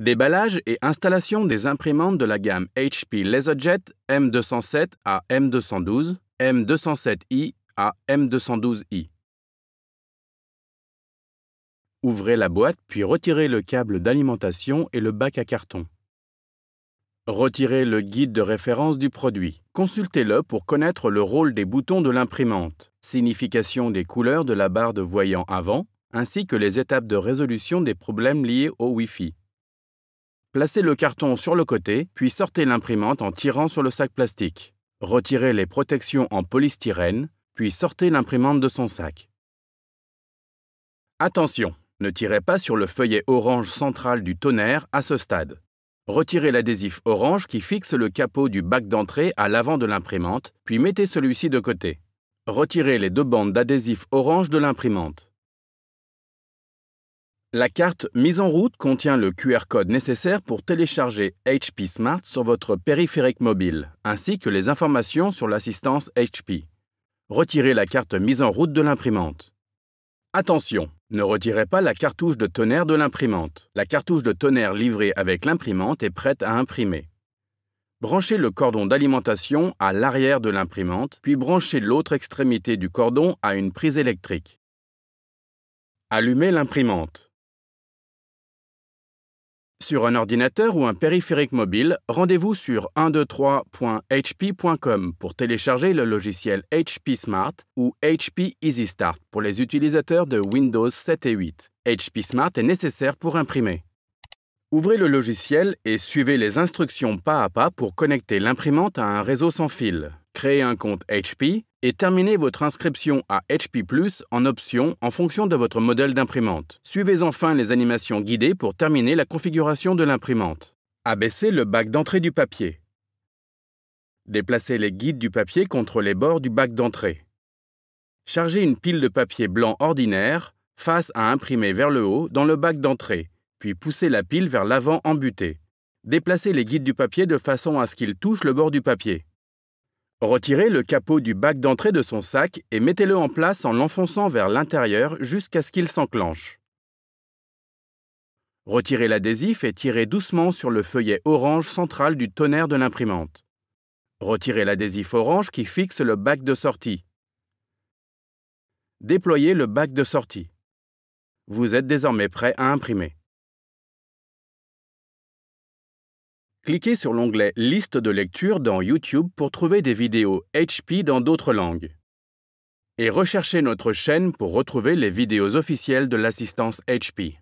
Déballage et installation des imprimantes de la gamme HP LaserJet M207 à M212, M207i à M212i. Ouvrez la boîte puis retirez le câble d'alimentation et le bac à carton. Retirez le guide de référence du produit. Consultez-le pour connaître le rôle des boutons de l'imprimante, signification des couleurs de la barre de voyant avant, ainsi que les étapes de résolution des problèmes liés au Wi-Fi. Placez le carton sur le côté, puis sortez l'imprimante en tirant sur le sac plastique. Retirez les protections en polystyrène, puis sortez l'imprimante de son sac. Attention, ne tirez pas sur le feuillet orange central du tonnerre à ce stade. Retirez l'adhésif orange qui fixe le capot du bac d'entrée à l'avant de l'imprimante, puis mettez celui-ci de côté. Retirez les deux bandes d'adhésif orange de l'imprimante. La carte mise en route contient le QR code nécessaire pour télécharger HP Smart sur votre périphérique mobile, ainsi que les informations sur l'assistance HP. Retirez la carte mise en route de l'imprimante. Attention, ne retirez pas la cartouche de tonnerre de l'imprimante. La cartouche de tonnerre livrée avec l'imprimante est prête à imprimer. Branchez le cordon d'alimentation à l'arrière de l'imprimante, puis branchez l'autre extrémité du cordon à une prise électrique. Allumez l'imprimante. Sur un ordinateur ou un périphérique mobile, rendez-vous sur 123.hp.com pour télécharger le logiciel HP Smart ou HP Easy Start pour les utilisateurs de Windows 7 et 8. HP Smart est nécessaire pour imprimer. Ouvrez le logiciel et suivez les instructions pas à pas pour connecter l'imprimante à un réseau sans fil. Créez un compte HP, et terminez votre inscription à HP+, en option en fonction de votre modèle d'imprimante. Suivez enfin les animations guidées pour terminer la configuration de l'imprimante. Abaissez le bac d'entrée du papier. Déplacez les guides du papier contre les bords du bac d'entrée. Chargez une pile de papier blanc ordinaire face à imprimer vers le haut dans le bac d'entrée, puis poussez la pile vers l'avant en butée. Déplacez les guides du papier de façon à ce qu'ils touchent le bord du papier. Retirez le capot du bac d'entrée de son sac et mettez-le en place en l'enfonçant vers l'intérieur jusqu'à ce qu'il s'enclenche. Retirez l'adhésif et tirez doucement sur le feuillet orange central du tonnerre de l'imprimante. Retirez l'adhésif orange qui fixe le bac de sortie. Déployez le bac de sortie. Vous êtes désormais prêt à imprimer. cliquez sur l'onglet Liste de lecture dans YouTube pour trouver des vidéos HP dans d'autres langues. Et recherchez notre chaîne pour retrouver les vidéos officielles de l'assistance HP.